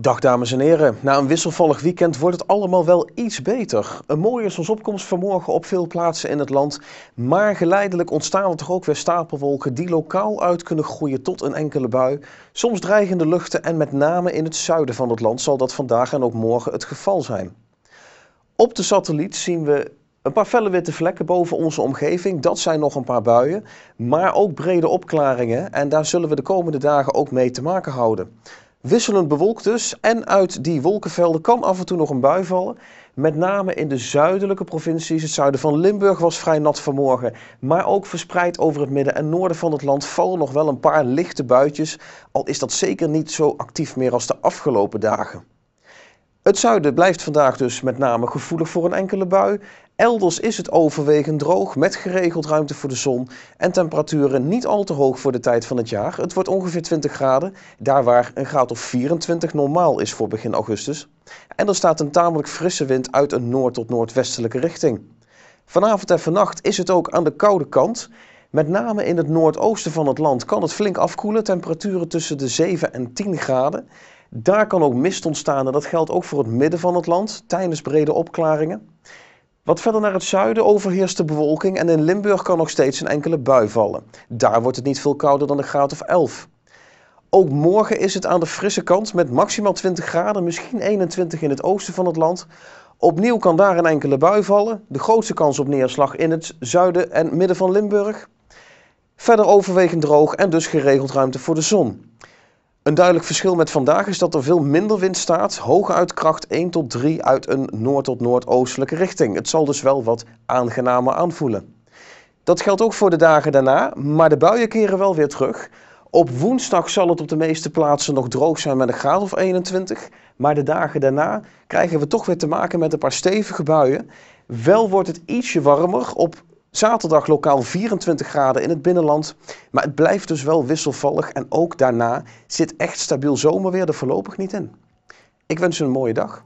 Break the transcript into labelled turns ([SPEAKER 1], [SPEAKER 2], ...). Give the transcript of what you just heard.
[SPEAKER 1] Dag dames en heren. Na een wisselvallig weekend wordt het allemaal wel iets beter. Een mooie zonsopkomst vanmorgen op veel plaatsen in het land. Maar geleidelijk ontstaan er toch ook weer stapelwolken die lokaal uit kunnen groeien tot een enkele bui. Soms dreigende luchten en met name in het zuiden van het land zal dat vandaag en ook morgen het geval zijn. Op de satelliet zien we een paar felle witte vlekken boven onze omgeving, dat zijn nog een paar buien. Maar ook brede opklaringen en daar zullen we de komende dagen ook mee te maken houden. Wisselend bewolkt dus en uit die wolkenvelden kan af en toe nog een bui vallen. Met name in de zuidelijke provincies, het zuiden van Limburg was vrij nat vanmorgen. Maar ook verspreid over het midden en noorden van het land vallen nog wel een paar lichte buitjes. Al is dat zeker niet zo actief meer als de afgelopen dagen. Het zuiden blijft vandaag dus met name gevoelig voor een enkele bui. Elders is het overwegend droog met geregeld ruimte voor de zon en temperaturen niet al te hoog voor de tijd van het jaar. Het wordt ongeveer 20 graden, daar waar een graad of 24 normaal is voor begin augustus. En er staat een tamelijk frisse wind uit een noord- tot noordwestelijke richting. Vanavond en vannacht is het ook aan de koude kant. Met name in het noordoosten van het land kan het flink afkoelen, temperaturen tussen de 7 en 10 graden. Daar kan ook mist ontstaan en dat geldt ook voor het midden van het land tijdens brede opklaringen. Wat verder naar het zuiden overheerst de bewolking en in Limburg kan nog steeds een enkele bui vallen. Daar wordt het niet veel kouder dan de graad of 11. Ook morgen is het aan de frisse kant met maximaal 20 graden, misschien 21 in het oosten van het land. Opnieuw kan daar een enkele bui vallen. De grootste kans op neerslag in het zuiden en midden van Limburg. Verder overwegend droog en dus geregeld ruimte voor de zon. Een duidelijk verschil met vandaag is dat er veel minder wind staat, hooguit kracht 1 tot 3 uit een noord- tot noordoostelijke richting. Het zal dus wel wat aangenamer aanvoelen. Dat geldt ook voor de dagen daarna, maar de buien keren wel weer terug. Op woensdag zal het op de meeste plaatsen nog droog zijn met een graad of 21. Maar de dagen daarna krijgen we toch weer te maken met een paar stevige buien. Wel wordt het ietsje warmer. Op Zaterdag lokaal 24 graden in het binnenland. Maar het blijft dus wel wisselvallig en ook daarna zit echt stabiel zomerweer er voorlopig niet in. Ik wens u een mooie dag.